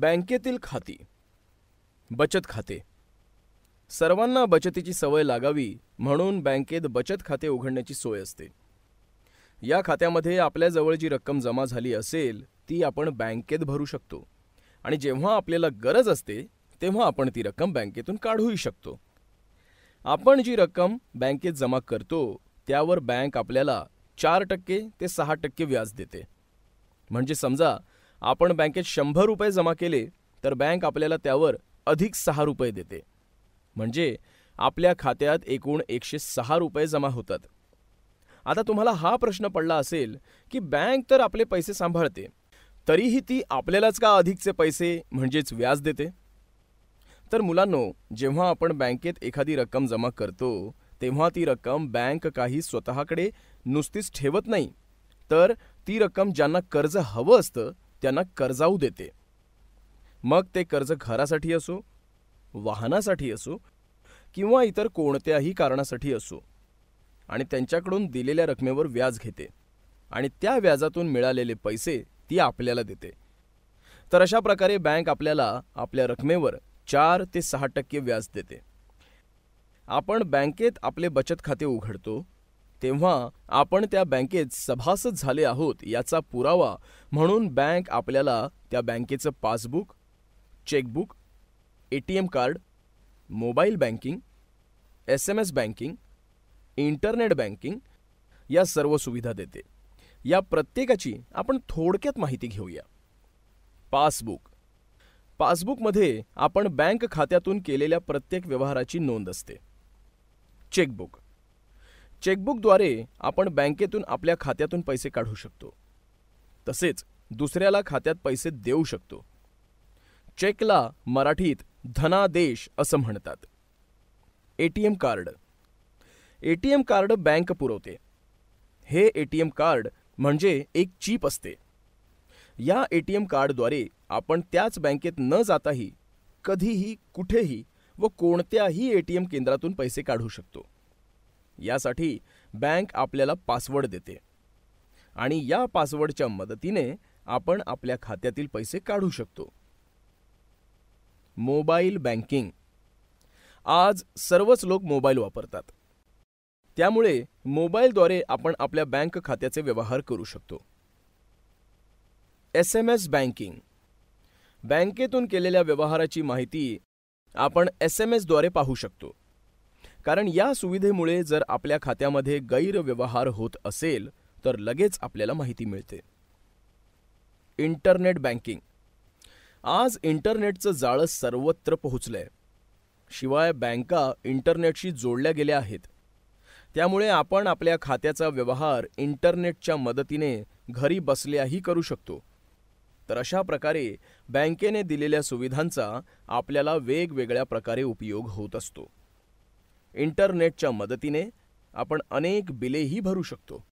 बँकेतील खाती बचत खाते सर्वांना बचतीची सवय लागावी म्हणून बँकेत बचत खाते उघडण्याची सोय असते या खात्यामध्ये आपल्याजवळ जी रक्कम जमा झाली असेल ती आपण बँकेत भरू शकतो आणि जेव्हा आपल्याला गरज असते तेव्हा आपण ती रक्कम बँकेतून काढूही शकतो आपण जी रक्कम बँकेत जमा करतो त्यावर बँक आपल्याला चार टक्के ते सहा टक्के व्याज देते म्हणजे समजा आपण बँकेत शंभर रुपये जमा केले तर बँक आपल्याला त्यावर अधिक सहा रुपये देते म्हणजे आपल्या खात्यात एकूण एकशे सहा रुपये जमा होतात आता तुम्हाला हा प्रश्न पडला असेल की बँक तर आपले पैसे सांभाळते तरीही ती आपल्यालाच का अधिकचे पैसे म्हणजेच व्याज देते तर मुलांनो जेव्हा आपण बँकेत एखादी रक्कम जमा करतो तेव्हा ती रक्कम बँक काही स्वतःकडे नुसतीच ठेवत नाही तर ती रक्कम ज्यांना कर्ज हवं असतं त्यांना कर्जाऊ देते मग ते कर्ज घरासाठी असो वाहनासाठी असो किंवा इतर कोणत्याही कारणासाठी असो आणि त्यांच्याकडून दिलेल्या रकमेवर व्याज घेते आणि त्या व्याजातून मिळालेले पैसे ती आपल्याला देते तर अशा प्रकारे बँक आपल्याला आपल्या रकमेवर चार ते सहा टक्के व्याज देते आपण बँकेत आपले बचत खाते उघडतो तेव्हा आपण त्या बँकेत सभासद झाले आहोत याचा पुरावा म्हणून बँक आपल्याला त्या बँकेचं passbook chequebook A T M card mobile banking S M S banking internet banking या सर्व सुविधा देते या प्रत्येकाची आपण थोडक्यात माहिती घेऊया पासबुक पासबुकमध्ये आपण बँक खात्यातून केलेल्या प्रत्येक व्यवहाराची नोंद असते चेकबुक चेकबुकद्वारे आपण बँकेतून आपल्या खात्यातून पैसे काढू शकतो तसेच दुसऱ्याला खात्यात पैसे देऊ शकतो चेकला मराठीत धनादेश असं म्हणतात A T M card A T M card bank पुरवते हे ए टी एम कार्ड म्हणजे एक चीप असते या ए टी एम कार्डद्वारे आपण त्याच बँकेत न जाताही कधीही कुठेही व कोणत्याही ए टी एम केंद्रातून पैसे काढू शकतो यासाठी बँक आपल्याला पासवर्ड देते आणि या पासवर्डच्या मदतीने आपण आपल्या खात्यातील पैसे काढू शकतो मोबाईल बँकिंग आज सर्वच लोक मोबाईल वापरतात त्यामुळे मोबाईलद्वारे आपण आपल्या बँक खात्याचे व्यवहार करू शकतो एस एम एस बँकिंग बँकेतून केलेल्या व्यवहाराची माहिती आपण एस एम एसद्वारे पाहू शकतो कारण या सुविधेमुळे जर आपल्या खात्यामध्ये गैरव्यवहार होत असेल तर लगेच आपल्याला माहिती मिळते इंटरनेट बँकिंग आज इंटरनेटचं जाळं सर्वत्र पोहोचलंय शिवाय बँका इंटरनेटशी जोडल्या गेल्या आहेत त्यामुळे आपण आपल्या खात्याचा व्यवहार इंटरनेटच्या मदतीने घरी बसल्याही करू शकतो तर अशा प्रकारे बँकेने दिलेल्या सुविधांचा आपल्याला वेगवेगळ्या प्रकारे उपयोग होत असतो इंटरनेटच्या मदतीने आपण अनेक बिलेही भरू शकतो